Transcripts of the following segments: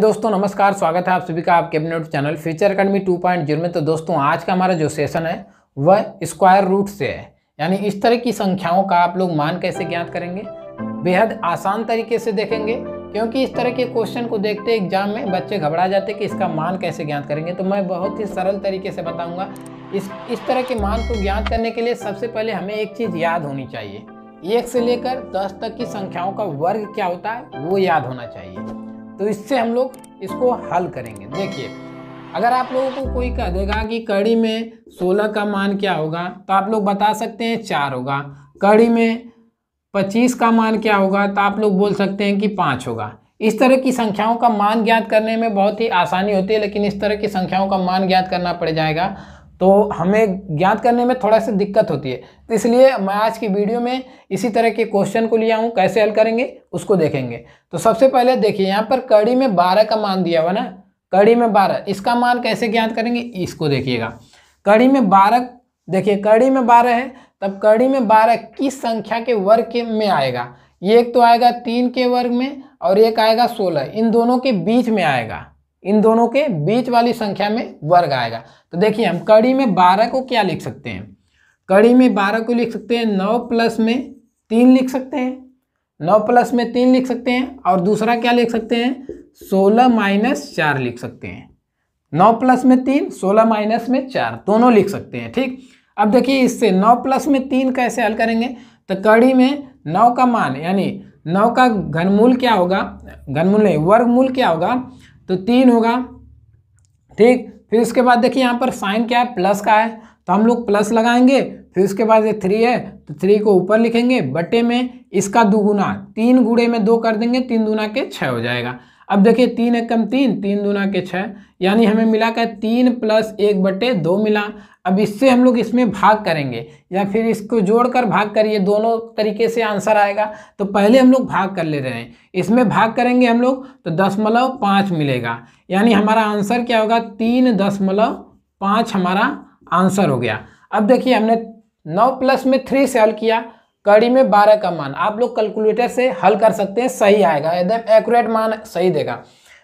दोस्तों नमस्कार स्वागत है आप सभी का आपके अपने चैनल फ्यूचर अकेडमी 2.0 में तो दोस्तों आज का हमारा जो सेशन है वह स्क्वायर रूट से है यानी इस तरह की संख्याओं का आप लोग मान कैसे ज्ञात करेंगे बेहद आसान तरीके से देखेंगे क्योंकि इस तरह के क्वेश्चन को देखते एग्जाम में बच्चे घबरा जाते कि इसका मान कैसे ज्ञात करेंगे तो मैं बहुत ही सरल तरीके से बताऊँगा इस इस तरह के मान को ज्ञात करने के लिए सबसे पहले हमें एक चीज़ याद होनी चाहिए एक से लेकर दस तक की संख्याओं का वर्ग क्या होता है वो याद होना चाहिए तो इससे हम लोग इसको हल करेंगे देखिए अगर आप लोगों को कोई कह देगा कि कड़ी में सोलह का मान क्या होगा तो आप लोग बता सकते हैं चार होगा कड़ी में पच्चीस का मान क्या होगा तो आप लोग बोल सकते हैं कि पाँच होगा इस तरह की संख्याओं का मान ज्ञात करने में बहुत ही आसानी होती है लेकिन इस तरह की संख्याओं का मान ज्ञात करना पड़ जाएगा तो हमें ज्ञात करने में थोड़ा सा दिक्कत होती है तो इसलिए मैं आज की वीडियो में इसी तरह के क्वेश्चन को लिया हूँ कैसे हल करेंगे उसको देखेंगे तो सबसे पहले देखिए यहाँ पर कड़ी में बारह का मान दिया हुआ ना कड़ी में बारह इसका मान कैसे ज्ञात करेंगे इसको देखिएगा कड़ी में बारह देखिए कड़ी में बारह है तब कड़ी में बारह किस संख्या के वर्ग के में आएगा ये एक तो आएगा तीन के वर्ग में और एक आएगा सोलह इन दोनों के बीच में आएगा इन दोनों के बीच वाली संख्या में वर्ग आएगा तो देखिए हम कड़ी में बारह को क्या लिख सकते हैं कड़ी में बारह को लिख सकते हैं नौ प्लस में तीन लिख सकते हैं नौ प्लस में तीन लिख सकते हैं और दूसरा क्या लिख सकते हैं सोलह माइनस चार लिख सकते हैं नौ प्लस में तीन सोलह माइनस में चार दोनों लिख सकते हैं ठीक अब देखिए इससे नौ प्लस में तीन कैसे हल करेंगे तो कड़ी में नौ का मान यानी नौ का घनमूल क्या होगा घनमूल नहीं वर्गमूल क्या होगा तो तीन होगा ठीक फिर उसके बाद देखिए यहाँ पर साइन क्या है प्लस का है तो हम लोग प्लस लगाएंगे फिर उसके बाद ये थ्री है तो थ्री को ऊपर लिखेंगे बटे में इसका दुगुना तीन गुड़े में दो कर देंगे तीन दुना के छः हो जाएगा अब देखिए तीन एक कम तीन तीन दुना के छः यानी हमें मिला क्या तीन प्लस एक बटे दो मिला अब इससे हम लोग इसमें भाग करेंगे या फिर इसको जोड़कर भाग करिए दोनों तरीके से आंसर आएगा तो पहले हम लोग भाग कर ले रहे हैं इसमें भाग करेंगे हम लोग तो दशमलव पाँच मिलेगा यानी हमारा आंसर क्या होगा तीन दशमलव पाँच हमारा आंसर हो गया अब देखिए हमने नौ प्लस में थ्री से हल किया कड़ी में बारह का मान आप लोग कैलकुलेटर से हल कर सकते हैं सही आएगा एकदम एक्यूरेट मान सही देगा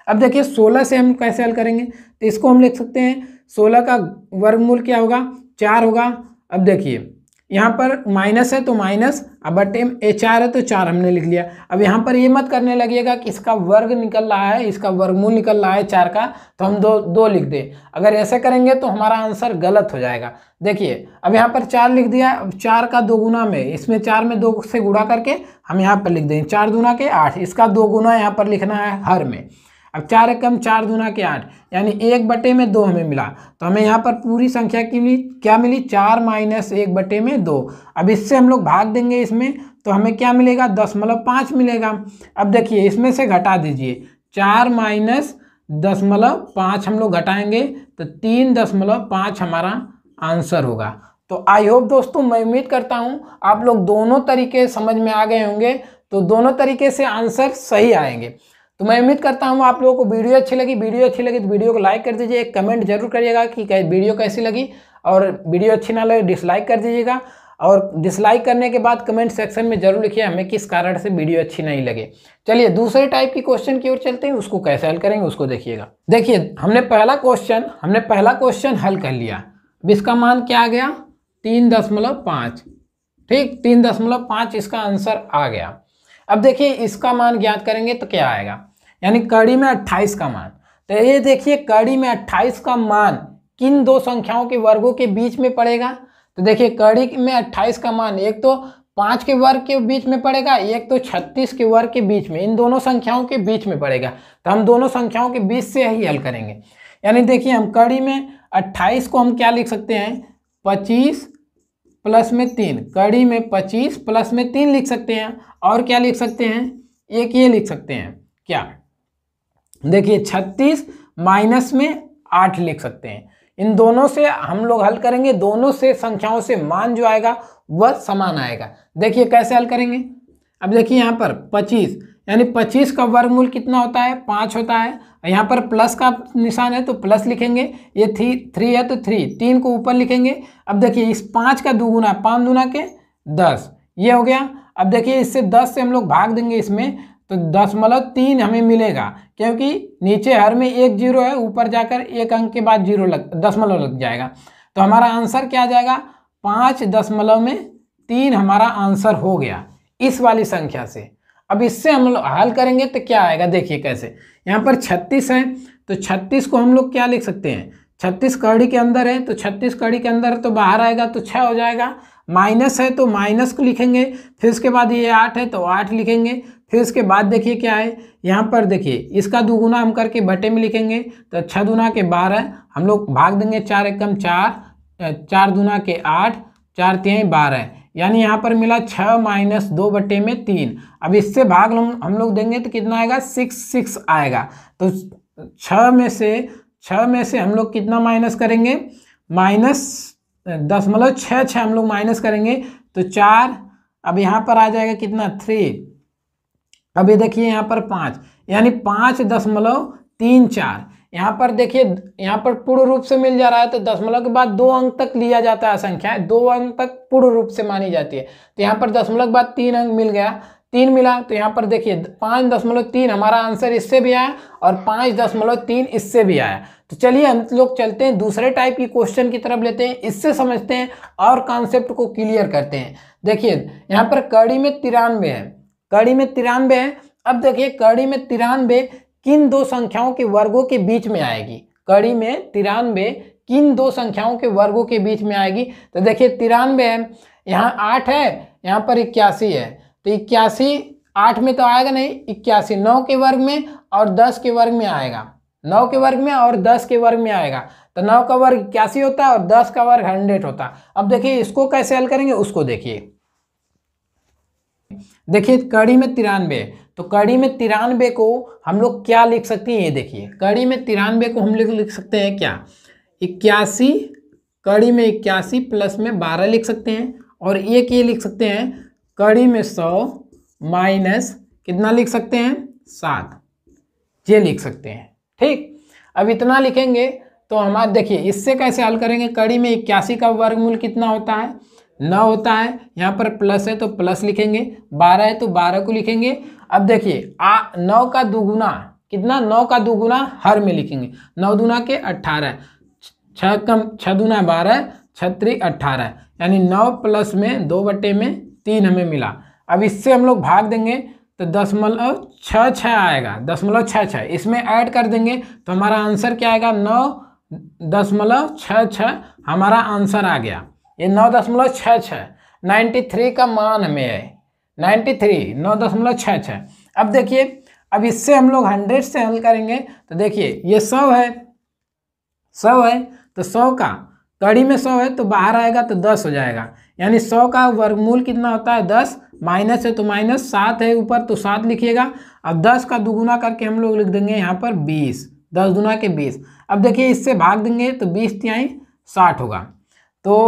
अब देखिए सोलह से हम कैसे हल करेंगे तो इसको हम लिख सकते हैं सोलह का वर्गमूल क्या होगा चार होगा अब देखिए यहाँ पर माइनस है तो माइनस अब बटेम ए चार है तो चार हमने लिख लिया अब यहाँ पर ये मत करने लगिएगा कि इसका वर्ग निकल रहा है इसका वर्गमूल निकल रहा है चार का तो हम दो दो लिख दें अगर ऐसे करेंगे तो हमारा आंसर गलत हो जाएगा देखिए अब यहाँ पर चार लिख दिया अब चार का दो गुना में इसमें चार में दो से गुणा करके हम यहाँ पर लिख दें चार गुना के आठ इसका दो गुना यहाँ पर लिखना है हर में अब चार एकम चार दूना के आठ यानी एक बटे में दो हमें मिला तो हमें यहाँ पर पूरी संख्या की मिली क्या मिली चार माइनस एक बटे में दो अब इससे हम लोग भाग देंगे इसमें तो हमें क्या मिलेगा दसमलव मतलब पाँच मिलेगा अब देखिए इसमें से घटा दीजिए चार माइनस दशमलव मतलब पाँच हम लोग घटाएंगे तो तीन दशमलव मतलब पाँच हमारा आंसर होगा तो आई होप दोस्तों मैं उम्मीद करता हूँ आप लोग दोनों तरीके समझ में आ गए होंगे तो दोनों तरीके से आंसर सही आएंगे तो मैं उम्मीद करता हूँ आप लोगों को वीडियो अच्छी लगी वीडियो अच्छी लगी तो वीडियो को लाइक कर दीजिए एक कमेंट जरूर करिएगा कि वीडियो कैसी लगी और वीडियो अच्छी ना लगे डिसलाइक कर दीजिएगा और डिसलाइक करने के बाद कमेंट सेक्शन में जरूर लिखिए हमें किस कारण से वीडियो अच्छी नहीं लगे चलिए दूसरे टाइप की क्वेश्चन की ओर चलते हैं उसको कैसे हल करेंगे उसको देखिएगा देखिए हमने पहला क्वेश्चन हमने पहला क्वेश्चन हल कर लिया अब इसका मान क्या आ गया तीन दशमलव पाँच ठीक तीन दशमलव पाँच इसका आंसर आ गया अब देखिए इसका मान ज्ञात करेंगे तो क्या आएगा यानी कड़ी में अट्ठाईस का मान तो ये देखिए कड़ी में अट्ठाईस का मान किन दो संख्याओं के वर्गों के बीच में पड़ेगा तो देखिए कड़ी में अट्ठाईस का मान एक तो पाँच के वर्ग के बीच में पड़ेगा एक तो छत्तीस के वर्ग के बीच में इन दोनों संख्याओं के बीच में पड़ेगा तो हम दोनों संख्याओं के बीच से ही हल करेंगे यानी देखिए हम कड़ी में अट्ठाईस को हम क्या लिख सकते हैं पच्चीस प्लस में तीन कड़ी में पच्चीस प्लस में तीन लिख सकते हैं और क्या लिख सकते हैं एक ये लिख सकते हैं क्या देखिए छत्तीस माइनस में आठ लिख सकते हैं इन दोनों से हम लोग हल करेंगे दोनों से संख्याओं से मान जो आएगा वह समान आएगा देखिए कैसे हल करेंगे अब देखिए यहाँ पर पच्चीस यानी पच्चीस का वर्गमूल कितना होता है पाँच होता है यहाँ पर प्लस का निशान है तो प्लस लिखेंगे ये थ्री थ्री है तो थ्री तीन को ऊपर लिखेंगे अब देखिए इस पाँच का दुगुना पाँच दुना के दस ये हो गया अब देखिए इससे दस से हम लोग भाग देंगे इसमें तो दशमलव मतलब तीन हमें मिलेगा क्योंकि नीचे हर में एक जीरो है ऊपर जाकर एक अंक के बाद जीरो लग दशमलव लग जाएगा तो हमारा आंसर क्या आ जाएगा पाँच दशमलव में तीन हमारा आंसर हो गया इस वाली संख्या से अब इससे हम लोग हल करेंगे तो क्या आएगा देखिए कैसे यहाँ पर छत्तीस है तो छत्तीस को हम लोग क्या लिख सकते हैं छत्तीस कड़ी के अंदर है तो छत्तीस कड़ी के अंदर तो बाहर आएगा तो छः हो जाएगा माइनस है तो माइनस को लिखेंगे फिर उसके बाद ये आठ है तो आठ लिखेंगे फिर उसके बाद देखिए क्या है यहाँ पर देखिए इसका दुगुना हम करके बटे में लिखेंगे तो छः दुना के बारह हम लोग भाग देंगे चार एकम चार चार दुना के आठ चार तीन बारह यानी यहाँ पर मिला छः माइनस दो बटे में तीन अब इससे भाग हम हम लोग देंगे तो कितना आएगा सिक्स सिक्स आएगा तो छः में से छः में से हम लोग कितना माइनस करेंगे माइनस दशमलव मतलब छः छः हम लोग माइनस करेंगे तो चार अब यहाँ पर आ जाएगा कितना थ्री अब ये देखिए यहाँ पर पाँच यानी पाँच दशमलव तीन चार यहाँ पर देखिए यहाँ पर पूर्ण रूप से मिल जा रहा है तो दशमलव के बाद दो अंक तक लिया जाता है संख्या दो अंक तक पूर्ण रूप से मानी जाती है तो यहाँ पर दशमलव के बाद तीन अंक मिल गया तीन मिला तो यहाँ पर देखिए पाँच दशमलव तीन हमारा आंसर इससे भी आया और पाँच दशमलव तीन इससे भी आया तो चलिए हम लोग चलते हैं दूसरे टाइप की क्वेश्चन की तरफ लेते हैं इससे समझते हैं और कॉन्सेप्ट को क्लियर करते हैं देखिए यहाँ पर कड़ी में तिरानवे है कड़ी में तिरानवे है अब देखिए कड़ी में तिरानवे किन दो संख्याओं के वर्गों के बीच में आएगी कड़ी में तिरानवे किन दो संख्याओं के वर्गों के बीच में आएगी तो देखिए तिरानवे है यहाँ आठ है यहाँ पर इक्यासी है तो इक्यासी आठ में तो आएगा नहीं इक्यासी नौ के वर्ग में और दस के वर्ग में आएगा नौ के वर्ग में और दस के वर्ग में आएगा तो नौ का वर्ग इक्यासी होता है और दस का वर्ग हंड्रेड होता है अब देखिए इसको कैसे हल करेंगे उसको देखिए देखिए कड़ी में तिरानवे तो कड़ी में तिरानवे को हम लोग क्या लिख सकते हैं ये देखिए कड़ी में तिरानवे को हम लोग लिख सकते हैं क्या इक्यासी कड़ी में इक्यासी प्लस में बारह लिख सकते हैं और एक ये लिख सकते हैं कड़ी में सौ माइनस कितना लिख सकते हैं सात ये लिख सकते हैं ठीक अब इतना लिखेंगे तो हमारे देखिए इससे कैसे हल करेंगे कड़ी में इक्यासी का वर्गमूल कितना होता है नौ होता है यहाँ पर प्लस है तो प्लस लिखेंगे बारह है तो बारह को लिखेंगे अब देखिए आ नौ का दुगुना कितना नौ का दुगुना हर में लिखेंगे नौ दुना के अट्ठारह छ कम छः दुना बारह छत्री अट्ठारह यानी नौ प्लस में दो बटे में तीन हमें मिला अब इससे हम लोग भाग देंगे तो दसमलव छः छः आएगा दसमलव छः छः इसमें ऐड कर देंगे तो हमारा आंसर क्या आएगा नौ दसमलव छः छः हमारा आंसर आ गया ये नौ दशमलव छः छः नाइन्टी थ्री का मान में है नाइन्टी थ्री नौ दशमलव छः छः अब देखिए अब इससे हम लोग हंड्रेड से हल करेंगे तो देखिए ये सौ है सौ है तो सौ का कड़ी में सौ है तो बाहर आएगा तो दस हो जाएगा यानी सौ का वर्गमूल कितना होता है दस माइनस है तो माइनस सात है ऊपर तो सात लिखिएगा अब दस का दुगुना करके हम लोग लिख देंगे यहाँ पर बीस दस दुना के बीस अब देखिए इससे भाग देंगे तो बीस त्याई साठ होगा तो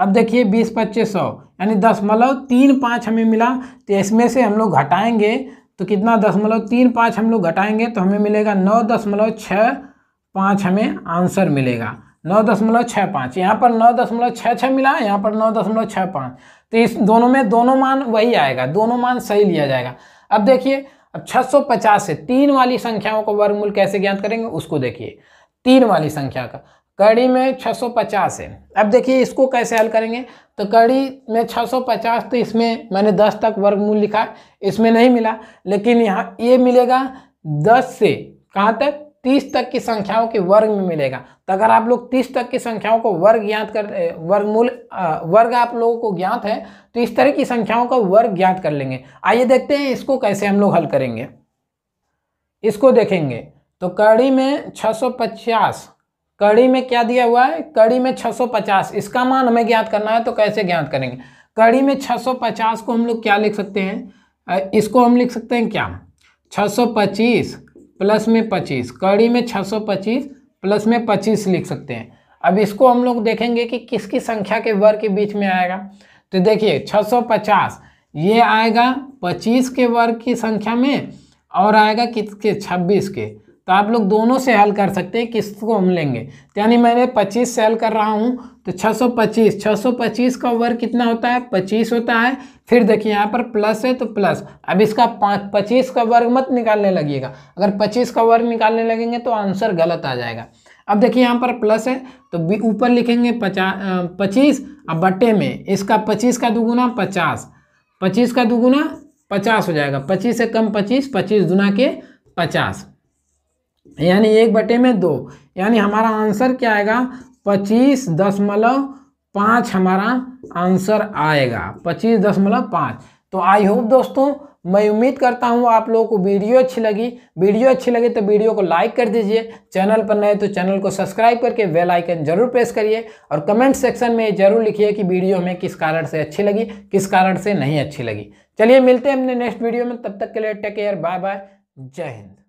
अब देखिए बीस पच्चीस सौ यानी दशमलव तीन पाँच हमें मिला तो इसमें से हम लोग घटाएंगे तो कितना दशमलव तीन पाँच हम लोग घटाएंगे तो हमें मिलेगा नौ दशमलव छः पाँच हमें आंसर मिलेगा नौ दशमलव छः पाँच यहाँ पर नौ दशमलव छः छः मिला यहाँ पर नौ दशमलव छः पाँच तो इस दोनों में दोनों मान वही आएगा दोनों मान सही लिया जाएगा अब देखिए अब पचास से तीन वाली संख्याओं का वर्गमूल कैसे ज्ञात करेंगे उसको देखिए तीन वाली संख्या का कड़ी में 650 है अब देखिए इसको कैसे हल करेंगे तो कड़ी में 650 तो इसमें मैंने 10 तक वर्गमूल लिखा इसमें नहीं मिला लेकिन यहाँ ये मिलेगा 10 से कहाँ तक 30 तक की संख्याओं के वर्ग में मिलेगा तो अगर आप लोग 30 तक की संख्याओं को वर्ग ज्ञात कर वर्गमूल वर्ग आप लोगों को ज्ञात है तो इस तरह की संख्याओं का वर्ग ज्ञात कर लेंगे आइए देखते हैं इसको कैसे हम लोग हल करेंगे इसको देखेंगे तो कड़ी में छः कड़ी में क्या दिया हुआ है कड़ी में 650 इसका मान हमें ज्ञात करना है तो कैसे ज्ञात करेंगे कड़ी में 650 को हम लोग क्या लिख सकते हैं इसको हम लिख सकते हैं क्या 625 प्लस में 25 कड़ी में 625 प्लस में 25 लिख सकते हैं अब इसको हम लोग देखेंगे कि किसकी संख्या के वर्ग के बीच में आएगा तो देखिए 650 ये आएगा 25 के वर्ग की संख्या में और आएगा किसके 26 के तो आप लोग दोनों से हल कर सकते हैं किसको हम लेंगे तो यानी मैंने 25 से हल कर रहा हूँ तो 625 625 का वर्ग कितना होता है 25 होता है फिर देखिए यहाँ पर प्लस है तो प्लस अब इसका पच्चीस का वर्ग मत निकालने लगिएगा अगर पच्चीस का वर्ग निकालने लगेंगे तो आंसर गलत आ जाएगा अब देखिए यहाँ पर प्लस है तो ऊपर लिखेंगे पचास पच्चीस अब बटे में इसका पच्चीस का दुगुना पचास पच्चीस का दुगुना पचास हो जाएगा पच्चीस से कम पच्चीस पच्चीस दुना के पचास यानी एक बटे में दो यानी हमारा आंसर क्या आएगा पच्चीस दशमलव पाँच हमारा आंसर आएगा पच्चीस दशमलव पाँच तो आई होप दोस्तों मैं उम्मीद करता हूँ आप लोगों को वीडियो अच्छी लगी वीडियो अच्छी लगी तो वीडियो को लाइक कर दीजिए चैनल पर नए तो चैनल को सब्सक्राइब करके बेल आइकन जरूर प्रेस करिए और कमेंट सेक्शन में जरूर लिखिए कि वीडियो हमें किस कारण से अच्छी लगी किस कारण से नहीं अच्छी लगी चलिए मिलते हैं हमने नेक्स्ट वीडियो में तब तक के लिए टेक केयर बाय बाय जय हिंद